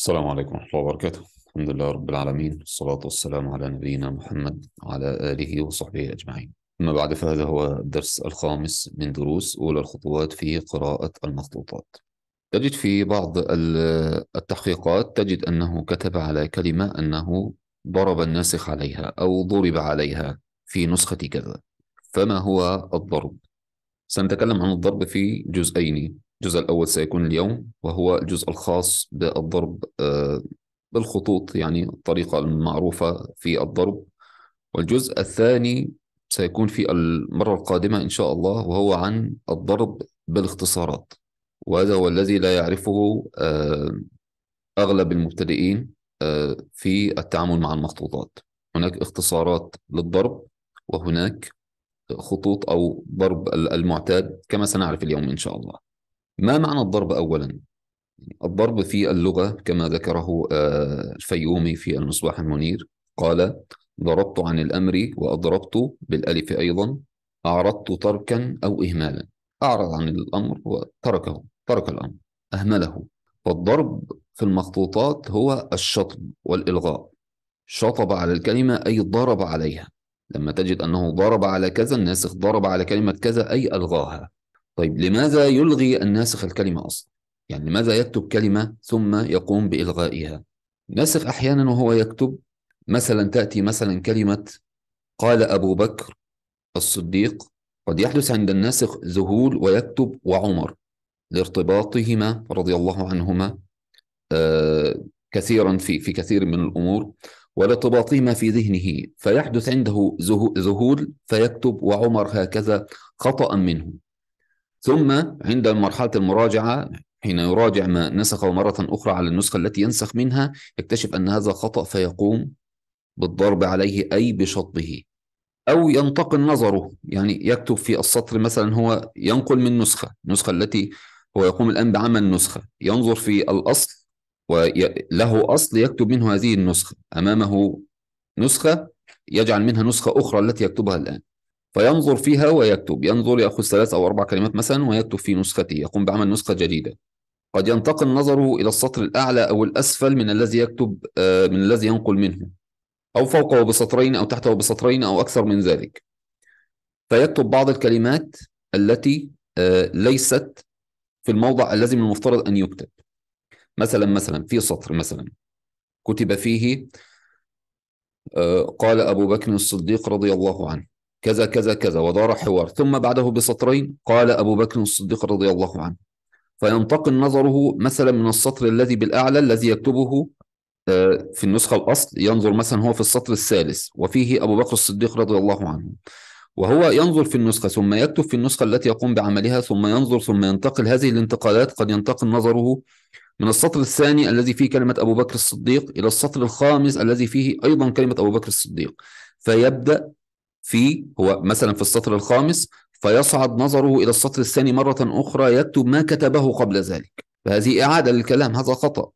السلام عليكم ورحمة الله وبركاته الحمد لله رب العالمين والصلاة والسلام على نبينا محمد وعلى آله وصحبه أجمعين أما بعد فهذا هو الدرس الخامس من دروس أولى الخطوات في قراءة المخطوطات تجد في بعض التحقيقات تجد أنه كتب على كلمة أنه ضرب الناسخ عليها أو ضرب عليها في نسخة كذا فما هو الضرب؟ سنتكلم عن الضرب في جزئين الجزء الأول سيكون اليوم وهو الجزء الخاص بالضرب آه، بالخطوط يعني الطريقة المعروفة في الضرب والجزء الثاني سيكون في المرة القادمة إن شاء الله وهو عن الضرب بالاختصارات وهذا هو الذي لا يعرفه آه، أغلب المبتدئين آه، في التعامل مع المخطوطات هناك اختصارات للضرب وهناك خطوط أو ضرب المعتاد كما سنعرف اليوم إن شاء الله ما معنى الضرب اولا؟ الضرب في اللغه كما ذكره آه، الفيومي في المصباح المنير قال ضربت عن الامر واضربت بالالف ايضا اعرضت تركا او اهمالا اعرض عن الامر وتركه ترك الامر اهمله فالضرب في المخطوطات هو الشطب والالغاء شطب على الكلمه اي ضرب عليها لما تجد انه ضرب على كذا الناسخ ضرب على كلمه كذا اي الغاها طيب لماذا يلغي الناسخ الكلمة أصلا؟ يعني لماذا يكتب كلمة ثم يقوم بإلغائها؟ الناسخ أحيانا وهو يكتب مثلا تأتي مثلا كلمة قال أبو بكر الصديق قد يحدث عند الناسخ ذهول ويكتب وعمر لارتباطهما رضي الله عنهما آه كثيرا في في كثير من الامور ولارتباطهما في ذهنه فيحدث عنده ذهول فيكتب وعمر هكذا خطا منه ثم عند مرحلة المراجعة حين يراجع ما نسخه مرة أخرى على النسخة التي ينسخ منها يكتشف أن هذا خطأ فيقوم بالضرب عليه أي بشطبه أو ينتقل نظره يعني يكتب في السطر مثلا هو ينقل من نسخة النسخة التي هو يقوم الآن بعمل نسخة ينظر في الأصل وله أصل يكتب منه هذه النسخة أمامه نسخة يجعل منها نسخة أخرى التي يكتبها الآن فينظر فيها ويكتب ينظر يأخذ ثلاث أو أربع كلمات مثلا ويكتب في نسخته يقوم بعمل نسخة جديدة قد ينتقل نظره إلى السطر الأعلى أو الأسفل من الذي يكتب آه، من الذي ينقل منه أو فوقه بسطرين أو تحته بسطرين أو أكثر من ذلك فيكتب بعض الكلمات التي آه، ليست في الموضع الذي من المفترض أن يكتب مثلا مثلا في سطر مثلا كتب فيه آه، قال أبو بكر الصديق رضي الله عنه كذا كذا كذا ودار حوار ثم بعده بسطرين قال أبو بكر الصديق رضي الله عنه فينتقل نظره مثلا من السطر الذي بالأعلى الذي يكتبه آه، في النسخة الأصل ينظر مثلا هو في السطر الثالث وفيه أبو بكر الصديق رضي الله عنه وهو ينظر في النسخة ثم يكتب في النسخة التي يقوم بعملها ثم ينظر ثم ينتقل هذه الانتقالات قد ينتقل نظره من السطر الثاني الذي فيه كلمة أبو بكر الصديق إلى السطر الخامس الذي فيه أيضا كلمة أبو بكر الصديق فيبدأ في هو مثلا في السطر الخامس فيصعد نظره إلى السطر الثاني مرة أخرى يكتب ما كتبه قبل ذلك فهذه إعادة للكلام هذا خطأ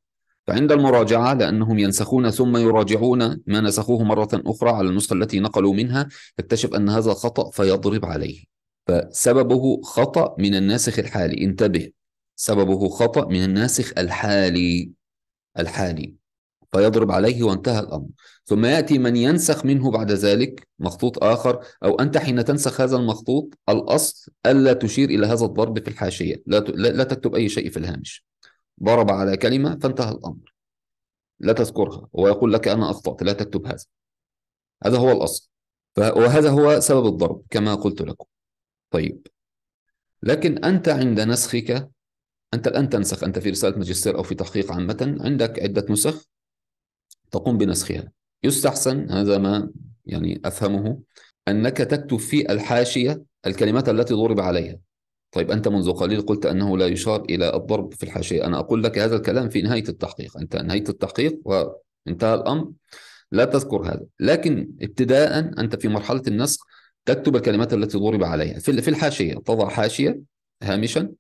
فعند المراجعة لأنهم ينسخون ثم يراجعون ما نسخوه مرة أخرى على النسخة التي نقلوا منها يكتشف أن هذا خطأ فيضرب عليه فسببه خطأ من الناسخ الحالي انتبه سببه خطأ من الناسخ الحالي الحالي فيضرب عليه وانتهى الأمر ثم يأتي من ينسخ منه بعد ذلك مخطوط آخر أو أنت حين تنسخ هذا المخطوط الأصل ألا تشير إلى هذا الضرب في الحاشية لا, لا تكتب أي شيء في الهامش ضرب على كلمة فانتهى الأمر لا تذكرها ويقول لك أنا أخطأت لا تكتب هذا هذا هو الأصل وهذا هو سبب الضرب كما قلت لكم طيب لكن أنت عند نسخك أنت الآن تنسخ أنت في رسالة ماجستير أو في تحقيق عامة عندك عدة نسخ تقوم بنسخها يستحسن هذا ما يعني أفهمه أنك تكتب في الحاشية الكلمات التي ضرب عليها طيب أنت منذ قليل قلت أنه لا يشار إلى الضرب في الحاشية أنا أقول لك هذا الكلام في نهاية التحقيق أنت نهايه التحقيق وانتهى الأمر لا تذكر هذا لكن ابتداء أنت في مرحلة النسخ تكتب الكلمات التي ضرب عليها في الحاشية تضع حاشية هامشا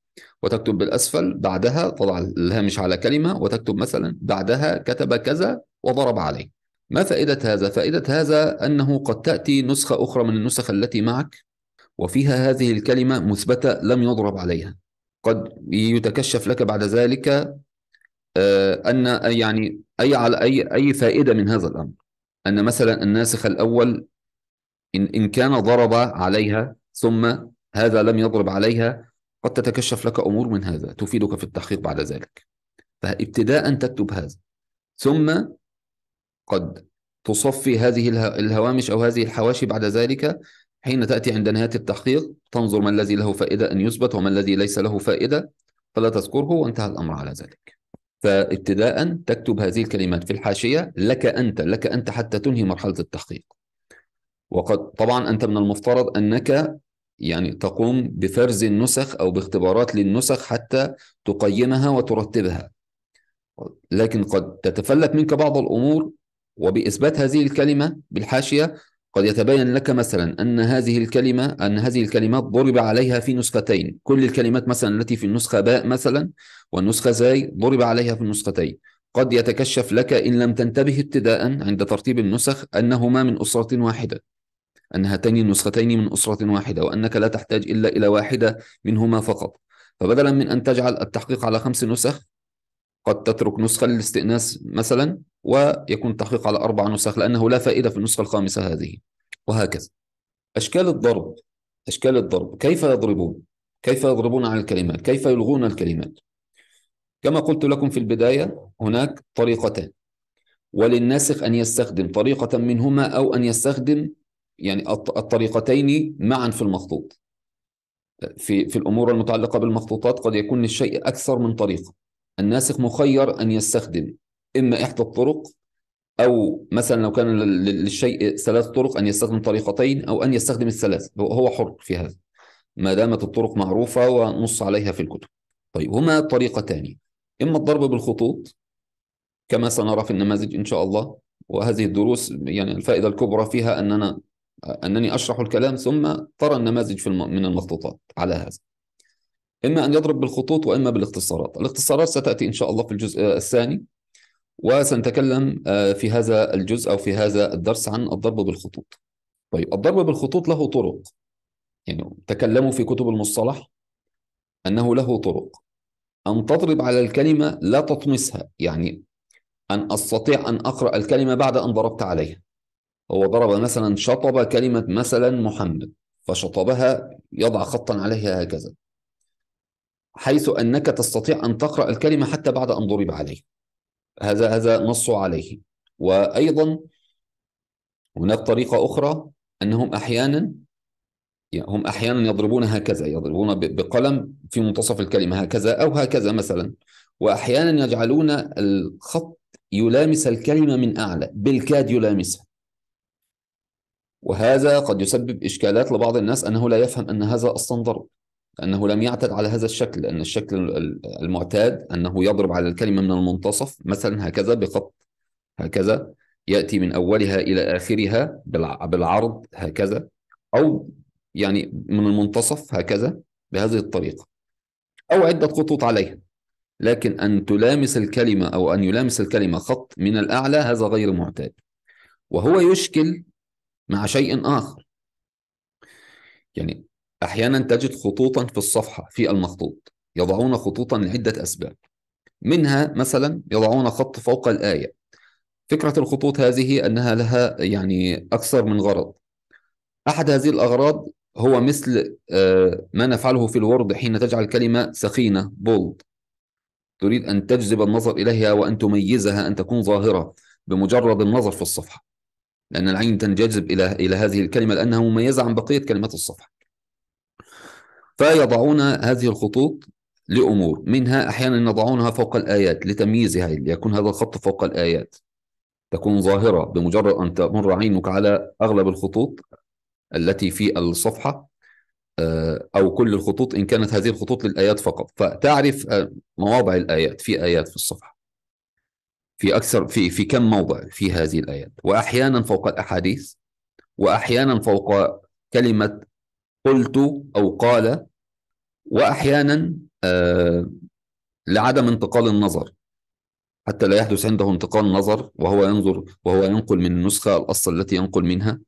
وتكتب بالأسفل بعدها تضع الهامش على كلمة وتكتب مثلا بعدها كتب كذا وضرب عليه ما فائدة هذا؟ فائدة هذا أنه قد تأتي نسخة أخرى من النسخ التي معك وفيها هذه الكلمة مثبتة لم يضرب عليها قد يتكشف لك بعد ذلك آه، أن يعني أي على أي أي فائدة من هذا الأمر أن مثلا الناسخ الأول إن إن كان ضرب عليها ثم هذا لم يضرب عليها قد تتكشف لك أمور من هذا تفيدك في التحقيق بعد ذلك فابتداء تكتب هذا ثم قد تصفي هذه الهوامش أو هذه الحواشي بعد ذلك حين تأتي عند نهاية التحقيق تنظر ما الذي له فائدة أن يثبت وما الذي ليس له فائدة فلا تذكره وانتهى الأمر على ذلك فابتداء تكتب هذه الكلمات في الحاشية لك أنت لك أنت حتى تنهي مرحلة التحقيق وقد طبعا أنت من المفترض أنك يعني تقوم بفرز النسخ أو باختبارات للنسخ حتى تقيمها وترتبها لكن قد تتفلت منك بعض الأمور وبإثبات هذه الكلمة بالحاشية قد يتبين لك مثلا أن هذه الكلمة أن هذه الكلمات ضرب عليها في نسختين كل الكلمات مثلا التي في النسخة باء مثلا والنسخة زاي ضرب عليها في النسختين قد يتكشف لك إن لم تنتبه ابتداء عند ترتيب النسخ أنهما من أسرة واحدة أن هاتين النسختين من أسرة واحدة وأنك لا تحتاج إلا إلى واحدة منهما فقط فبدلا من أن تجعل التحقيق على خمس نسخ قد تترك نسخة للاستئناس مثلا ويكون التحقيق على أربع نسخ لأنه لا فائدة في النسخة الخامسة هذه وهكذا أشكال الضرب أشكال الضرب كيف يضربون كيف يضربون على الكلمات كيف يلغون الكلمات كما قلت لكم في البداية هناك طريقتان وللناسخ أن يستخدم طريقة منهما أو أن يستخدم يعني الطريقتين معا في المخطوط في في الامور المتعلقه بالمخطوطات قد يكون الشيء اكثر من طريقه الناسخ مخير ان يستخدم اما احدى الطرق او مثلا لو كان للشيء ثلاث طرق ان يستخدم طريقتين او ان يستخدم الثلاث هو حر في هذا ما دامت الطرق معروفه ونص عليها في الكتب طيب هما طريقتان اما الضرب بالخطوط كما سنرى في النماذج ان شاء الله وهذه الدروس يعني الفائده الكبرى فيها اننا أنني أشرح الكلام ثم ترى النماذج في الم... من المخطوطات على هذا إما أن يضرب بالخطوط وإما بالاختصارات الاختصارات ستأتي إن شاء الله في الجزء آه، الثاني وسنتكلم آه، في هذا الجزء أو في هذا الدرس عن الضرب بالخطوط طيب الضرب بالخطوط له طرق يعني تكلموا في كتب المصطلح أنه له طرق أن تضرب على الكلمة لا تطمسها يعني أن أستطيع أن أقرأ الكلمة بعد أن ضربت عليها هو ضرب مثلا شطب كلمة مثلا محمد فشطبها يضع خطا عليها هكذا حيث أنك تستطيع أن تقرأ الكلمة حتى بعد أن ضرب عليه هذا هذا نص عليه وأيضا هناك طريقة أخرى أنهم أحيانا يعني هم أحيانا يضربون هكذا يضربون بقلم في منتصف الكلمة هكذا أو هكذا مثلا وأحيانا يجعلون الخط يلامس الكلمة من أعلى بالكاد يلامسها وهذا قد يسبب إشكالات لبعض الناس أنه لا يفهم أن هذا أصلا ضرب أنه لم يعتد على هذا الشكل لأن الشكل المعتاد أنه يضرب على الكلمة من المنتصف مثلا هكذا بخط هكذا يأتي من أولها إلى آخرها بالعرض هكذا أو يعني من المنتصف هكذا بهذه الطريقة أو عدة خطوط عليها لكن أن تلامس الكلمة أو أن يلامس الكلمة خط من الأعلى هذا غير معتاد وهو يشكل مع شيء آخر يعني أحيانا تجد خطوطا في الصفحة في المخطوط يضعون خطوطا لعدة أسباب منها مثلا يضعون خط فوق الآية فكرة الخطوط هذه أنها لها يعني أكثر من غرض أحد هذه الأغراض هو مثل آه، ما نفعله في الورد حين تجعل كلمة سخينة بولد تريد أن تجذب النظر إليها وأن تميزها أن تكون ظاهرة بمجرد النظر في الصفحة لأن العين تنجذب إلى إلى هذه الكلمة لأنها مميزة عن بقية كلمات الصفحة فيضعون هذه الخطوط لأمور منها أحيانا يضعونها فوق الآيات لتمييزها ليكون هذا الخط فوق الآيات تكون ظاهرة بمجرد أن تمر عينك على أغلب الخطوط التي في الصفحة آه، أو كل الخطوط إن كانت هذه الخطوط للآيات فقط فتعرف آه، مواضع الآيات في آيات في الصفحة في اكثر في في كم موضع في هذه الايات واحيانا فوق الاحاديث واحيانا فوق كلمه قلت او قال واحيانا آه لعدم انتقال النظر حتى لا يحدث عنده انتقال نظر وهو ينظر وهو ينقل من النسخه الاصل التي ينقل منها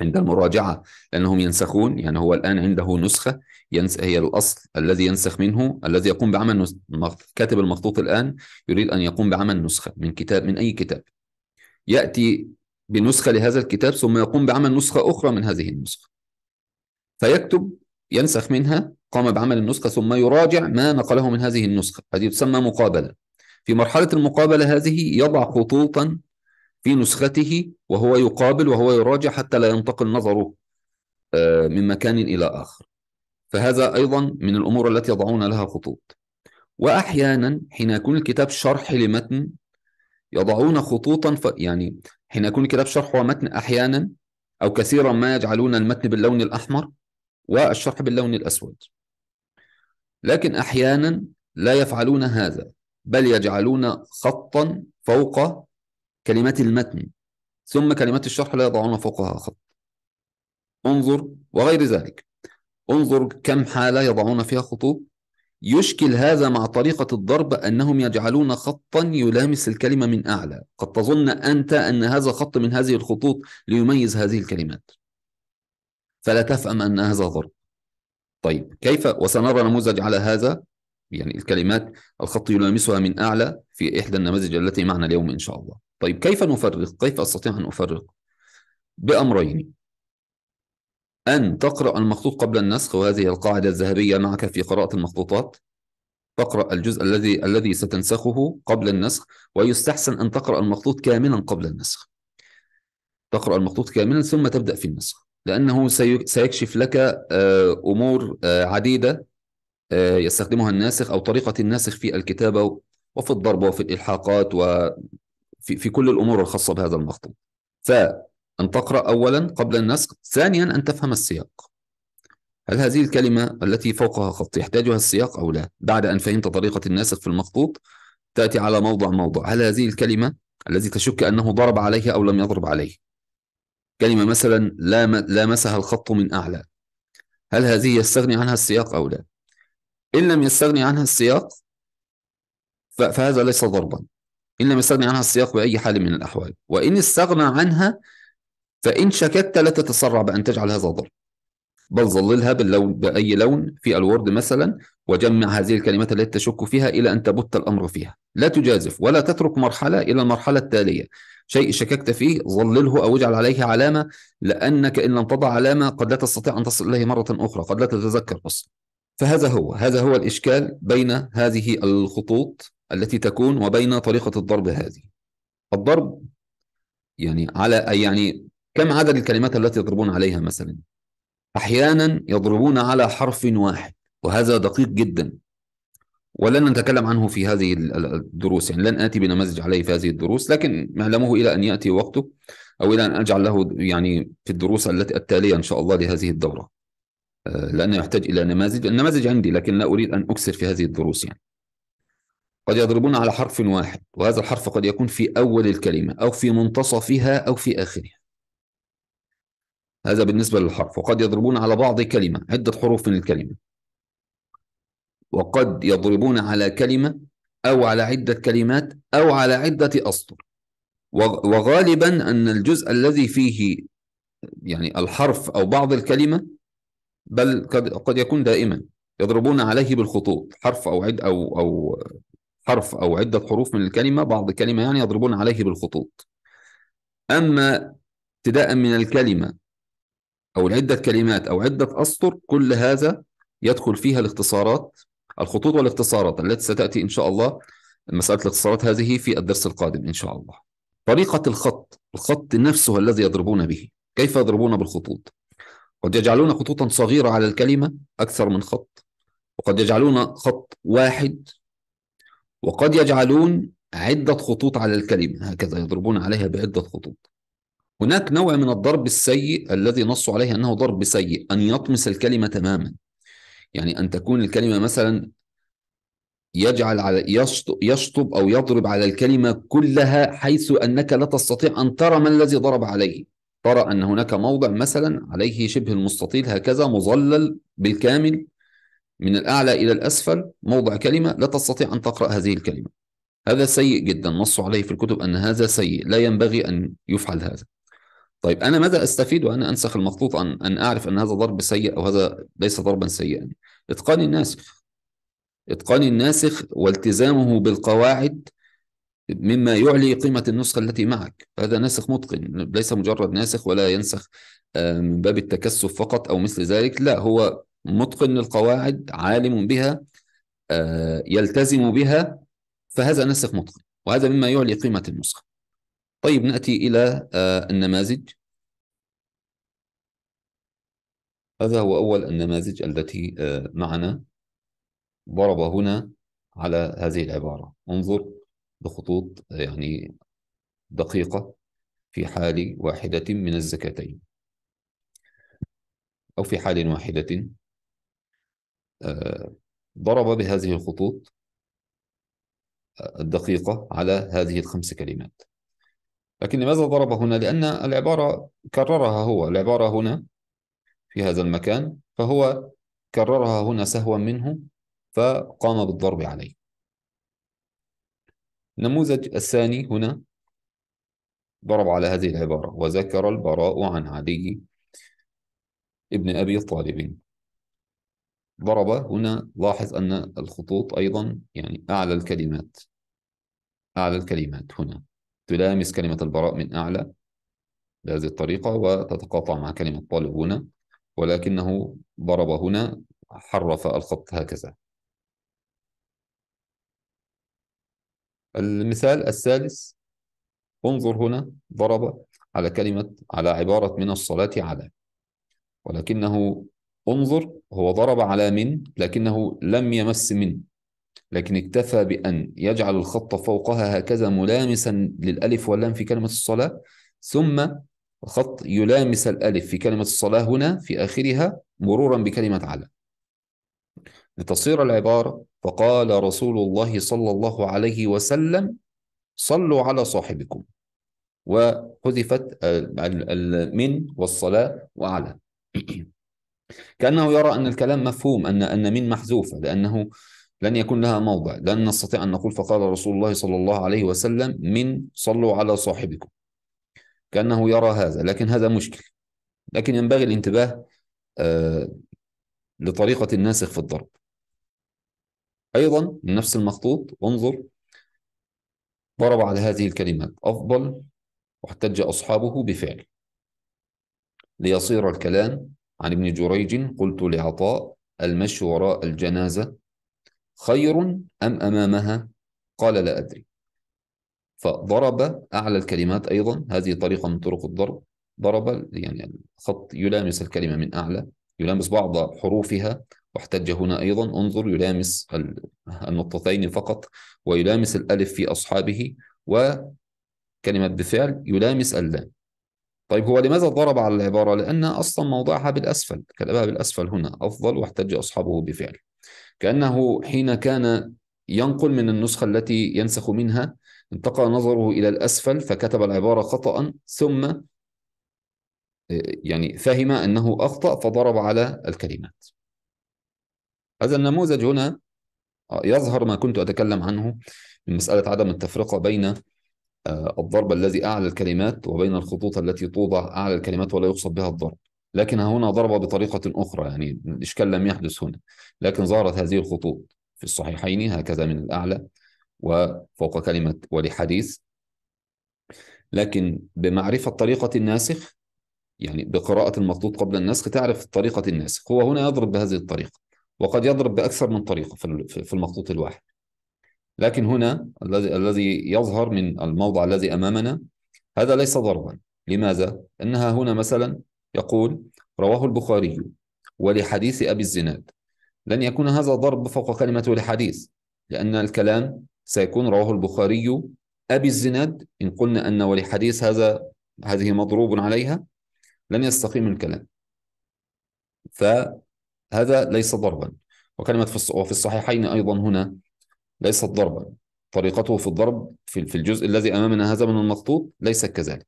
عند المراجعة لأنهم ينسخون يعني هو الآن عنده نسخة ينس... هي الأصل الذي ينسخ منه الذي يقوم بعمل نس... كاتب المخطوط الآن يريد أن يقوم بعمل نسخة من كتاب من أي كتاب يأتي بنسخة لهذا الكتاب ثم يقوم بعمل نسخة أخرى من هذه النسخة فيكتب ينسخ منها قام بعمل النسخة ثم يراجع ما نقله من هذه النسخة هذه تسمى مقابلة في مرحلة المقابلة هذه يضع خطوطا في نسخته وهو يقابل وهو يراجع حتى لا ينتقل نظره آه، من مكان إلى آخر فهذا أيضا من الأمور التي يضعون لها خطوط وأحيانا حين يكون الكتاب شرح لمتن يضعون خطوطا ف... يعني حين يكون الكتاب شرح ومتن أحيانا أو كثيرا ما يجعلون المتن باللون الأحمر والشرح باللون الأسود لكن أحيانا لا يفعلون هذا بل يجعلون خطا فوق كلمات المتن ثم كلمات الشرح لا يضعون فوقها خط انظر وغير ذلك انظر كم حالة يضعون فيها خطوط يشكل هذا مع طريقة الضرب أنهم يجعلون خطا يلامس الكلمة من أعلى قد تظن أنت أن هذا خط من هذه الخطوط ليميز هذه الكلمات فلا تفهم أن هذا ضرب طيب كيف وسنرى نموذج على هذا يعني الكلمات الخط يلامسها من أعلى في إحدى النماذج التي معنا اليوم إن شاء الله طيب كيف نفرق؟ كيف أستطيع أن أفرق؟ بأمرين أن تقرأ المخطوط قبل النسخ وهذه القاعدة الذهبية معك في قراءة المخطوطات تقرأ الجزء الذي الذي ستنسخه قبل النسخ ويستحسن أن تقرأ المخطوط كاملا قبل النسخ تقرأ المخطوط كاملا ثم تبدأ في النسخ لأنه سيكشف لك آه، أمور آه، عديدة آه، يستخدمها الناسخ أو طريقة الناسخ في الكتابة وفي الضرب وفي الإلحاقات و في, في كل الأمور الخاصة بهذا المخطوط فأن تقرأ أولا قبل النسخ ثانيا أن تفهم السياق هل هذه الكلمة التي فوقها خط يحتاجها السياق أو لا بعد أن فهمت طريقة الناسخ في المخطوط تأتي على موضع موضع هل هذه الكلمة الذي تشك أنه ضرب عليها أو لم يضرب عليه كلمة مثلا لا لامسها الخط من أعلى هل هذه يستغني عنها السياق أو لا إن لم يستغني عنها السياق فهذا ليس ضربا إن لم يستغني عنها السياق بأي حال من الأحوال وإن استغنى عنها فإن شككت لا تتسرع بأن تجعل هذا ظل بل ظللها باللون بأي لون في الوورد مثلا وجمع هذه الكلمات التي تشك فيها إلى أن تبت الأمر فيها لا تجازف ولا تترك مرحلة إلى المرحلة التالية شيء شككت فيه ظلله أو اجعل عليه علامة لأنك إن لم تضع علامة قد لا تستطيع أن تصل إليه مرة أخرى قد لا تتذكر أصلا فهذا هو هذا هو الإشكال بين هذه الخطوط التي تكون وبين طريقة الضرب هذه الضرب يعني على يعني كم عدد الكلمات التي يضربون عليها مثلا أحيانا يضربون على حرف واحد وهذا دقيق جدا ولن نتكلم عنه في هذه الدروس يعني لن آتي بنماذج عليه في هذه الدروس لكن معلمه إلى أن يأتي وقته أو إلى أن أجعل له يعني في الدروس التي التالية إن شاء الله لهذه الدورة آه، لأنه يحتاج إلى نماذج النماذج عندي لكن لا أريد أن اكسر في هذه الدروس يعني قد يضربون على حرف واحد وهذا الحرف قد يكون في أول الكلمة أو في منتصفها أو في آخرها هذا بالنسبة للحرف وقد يضربون على بعض كلمة عدة حروف من الكلمة وقد يضربون على كلمة أو على عدة كلمات أو على عدة أسطر وغالبا أن الجزء الذي فيه يعني الحرف أو بعض الكلمة بل قد يكون دائما يضربون عليه بالخطوط حرف أو عد أو أو حرف أو عدة حروف من الكلمة بعض كلمة يعني يضربون عليه بالخطوط أما ابتداء من الكلمة أو عدة كلمات أو عدة أسطر كل هذا يدخل فيها الاختصارات الخطوط والاختصارات التي ستأتي إن شاء الله مسألة الاختصارات هذه في الدرس القادم إن شاء الله طريقة الخط الخط نفسه الذي يضربون به كيف يضربون بالخطوط قد يجعلون خطوطا صغيرة على الكلمة أكثر من خط وقد يجعلون خط واحد وقد يجعلون عدة خطوط على الكلمة هكذا يضربون عليها بعدة خطوط هناك نوع من الضرب السيء الذي نصوا عليه أنه ضرب سيء أن يطمس الكلمة تماما يعني أن تكون الكلمة مثلا يجعل على يشطب أو يضرب على الكلمة كلها حيث أنك لا تستطيع أن ترى ما الذي ضرب عليه ترى أن هناك موضع مثلا عليه شبه المستطيل هكذا مظلل بالكامل من الأعلى إلى الأسفل موضع كلمة لا تستطيع أن تقرأ هذه الكلمة هذا سيء جدا نص عليه في الكتب أن هذا سيء لا ينبغي أن يفعل هذا طيب أنا ماذا أستفيد وأنا أنسخ المخطوط أن, أن أعرف أن هذا ضرب سيء أو هذا ليس ضربا سيئا إتقان الناسخ إتقان الناسخ والتزامه بالقواعد مما يعلي قيمة النسخة التي معك هذا ناسخ متقن ليس مجرد ناسخ ولا ينسخ آه، من باب التكسف فقط أو مثل ذلك لا هو متقن للقواعد عالم بها آه، يلتزم بها فهذا نسخ متقن وهذا مما يعلي قيمة النسخة طيب نأتي إلى آه، النماذج هذا هو أول النماذج التي معنا ضرب هنا على هذه العبارة انظر بخطوط يعني دقيقة في حال واحدة من الزكاتين أو في حال واحدة آه، ضرب بهذه الخطوط آه، الدقيقة على هذه الخمس كلمات لكن لماذا ضرب هنا؟ لأن العبارة كررها هو العبارة هنا في هذا المكان فهو كررها هنا سهوا منه فقام بالضرب عليه النموذج الثاني هنا ضرب على هذه العبارة وذكر البراء عن عدي ابن أبي طالب ضرب هنا لاحظ أن الخطوط أيضا يعني أعلى الكلمات أعلى الكلمات هنا تلامس كلمة البراء من أعلى بهذه الطريقة وتتقاطع مع كلمة طالب هنا ولكنه ضرب هنا حرف الخط هكذا المثال الثالث انظر هنا ضرب على كلمة على عبارة من الصلاة على ولكنه انظر هو ضرب على من لكنه لم يمس من لكن اكتفى بأن يجعل الخط فوقها هكذا ملامسا للألف واللام في كلمة الصلاة ثم خط يلامس الألف في كلمة الصلاة هنا في آخرها مرورا بكلمة على لتصير العبارة فقال رسول الله صلى الله عليه وسلم صلوا على صاحبكم وحذفت من والصلاة وعلى كأنه يرى أن الكلام مفهوم أن أن من محذوفة لأنه لن يكون لها موضع لن نستطيع أن نقول فقال رسول الله صلى الله عليه وسلم من صلوا على صاحبكم كأنه يرى هذا لكن هذا مشكل لكن ينبغي الانتباه آه، لطريقة الناسخ في الضرب أيضا من نفس المخطوط انظر ضرب على هذه الكلمات أفضل واحتج أصحابه بفعل ليصير الكلام عن ابن جريج قلت لعطاء المشي وراء الجنازة خير أم أمامها قال لا أدري فضرب أعلى الكلمات أيضا هذه طريقة من طرق الضرب ضرب يعني الخط يلامس الكلمة من أعلى يلامس بعض حروفها واحتج هنا أيضا انظر يلامس النقطتين فقط ويلامس الألف في أصحابه وكلمة بفعل يلامس اللام طيب هو لماذا ضرب على العبارة؟ لأن أصلا موضعها بالأسفل كتبها بالأسفل هنا أفضل واحتج أصحابه بفعل كأنه حين كان ينقل من النسخة التي ينسخ منها انتقل نظره إلى الأسفل فكتب العبارة خطأ ثم آه، يعني فهم أنه أخطأ فضرب على الكلمات هذا النموذج هنا آه، يظهر ما كنت أتكلم عنه من مسألة عدم التفرقة بين آه، الضرب الذي أعلى الكلمات وبين الخطوط التي توضع أعلى الكلمات ولا يقصد بها الضرب لكن هنا ضرب بطريقة أخرى يعني الإشكال لم يحدث هنا لكن ظهرت هذه الخطوط في الصحيحين هكذا من الأعلى وفوق كلمة ولحديث لكن بمعرفة طريقة الناسخ يعني بقراءة المخطوط قبل النسخ تعرف طريقة الناسخ هو هنا يضرب بهذه الطريقة وقد يضرب بأكثر من طريقة في المخطوط الواحد لكن هنا الذي الذي يظهر من الموضع الذي أمامنا هذا ليس ضربا لماذا؟ إنها هنا مثلا يقول رواه البخاري ولحديث أبي الزناد لن يكون هذا ضرب فوق كلمة الحديث لأن الكلام سيكون رواه البخاري أبي الزناد إن قلنا أن ولحديث هذا هذه مضروب عليها لن يستقيم الكلام ف هذا ليس ضربا وكلمة في وفي الصحيحين أيضا هنا ليست ضربا طريقته في الضرب في الجزء الذي أمامنا هذا من المخطوط ليست كذلك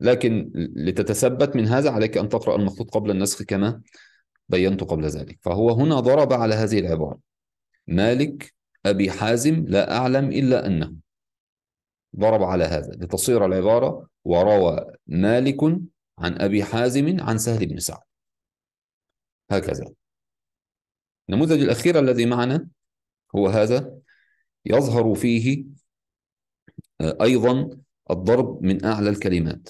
لكن لتتثبت من هذا عليك أن تقرأ المخطوط قبل النسخ كما بينت قبل ذلك فهو هنا ضرب على هذه العبارة مالك أبي حازم لا أعلم إلا أنه ضرب على هذا لتصير العبارة وروى مالك عن أبي حازم عن سهل بن سعد هكذا النموذج الأخير الذي معنا هو هذا يظهر فيه آه، أيضا الضرب من أعلى الكلمات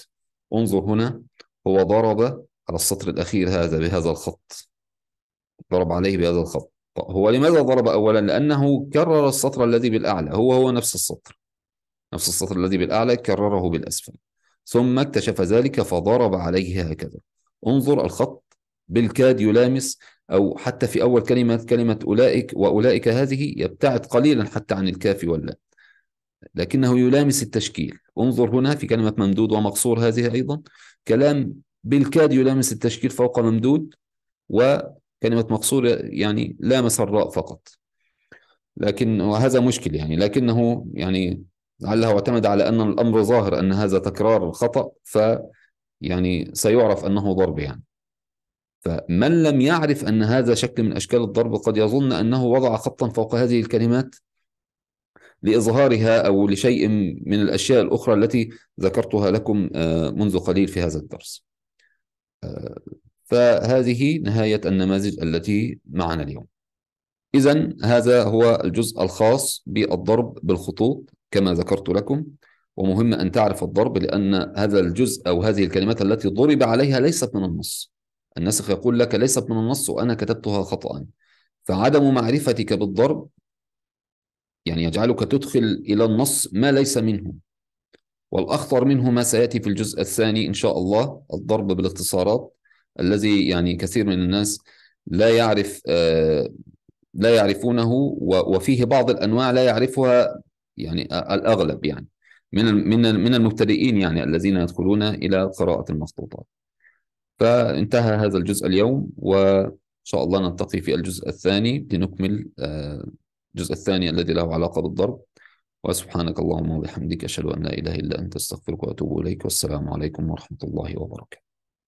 انظر هنا هو ضرب على السطر الأخير هذا بهذا الخط ضرب عليه بهذا الخط هو لماذا ضرب أولا لأنه كرر السطر الذي بالأعلى هو هو نفس السطر نفس السطر الذي بالأعلى كرره بالأسفل ثم اكتشف ذلك فضرب عليه هكذا انظر الخط بالكاد يلامس أو حتى في أول كلمة كلمة أولئك وأولئك هذه يبتعد قليلا حتى عن الكاف واللام لكنه يلامس التشكيل انظر هنا في كلمة ممدود ومقصور هذه أيضا كلام بالكاد يلامس التشكيل فوق ممدود وكلمة مقصور يعني لامس الراء فقط لكن وهذا مشكل يعني لكنه يعني لعله اعتمد على أن الأمر ظاهر أن هذا تكرار خطأ ف يعني سيعرف أنه ضرب يعني فمن لم يعرف أن هذا شكل من أشكال الضرب قد يظن أنه وضع خطا فوق هذه الكلمات لإظهارها أو لشيء من الأشياء الأخرى التي ذكرتها لكم آه، منذ قليل في هذا الدرس آه، فهذه نهاية النماذج التي معنا اليوم إذا هذا هو الجزء الخاص بالضرب بالخطوط كما ذكرت لكم ومهم أن تعرف الضرب لأن هذا الجزء أو هذه الكلمات التي ضرب عليها ليست من النص النسخ يقول لك ليست من النص وأنا كتبتها خطأ فعدم معرفتك بالضرب يعني يجعلك تدخل إلى النص ما ليس منه والأخطر منه ما سيأتي في الجزء الثاني إن شاء الله الضرب بالاختصارات الذي يعني كثير من الناس لا يعرف آه، لا يعرفونه وفيه بعض الأنواع لا يعرفها يعني الأغلب يعني من من من المبتدئين يعني الذين يدخلون إلى قراءة المخطوطات فانتهى هذا الجزء اليوم وإن شاء الله نلتقي في الجزء الثاني لنكمل آه، الجزء الثاني الذي له علاقة بالضرب وسبحانك اللهم وبحمدك أشهد أن لا إله إلا أنت أستغفرك وأتوب إليك والسلام عليكم ورحمة الله وبركاته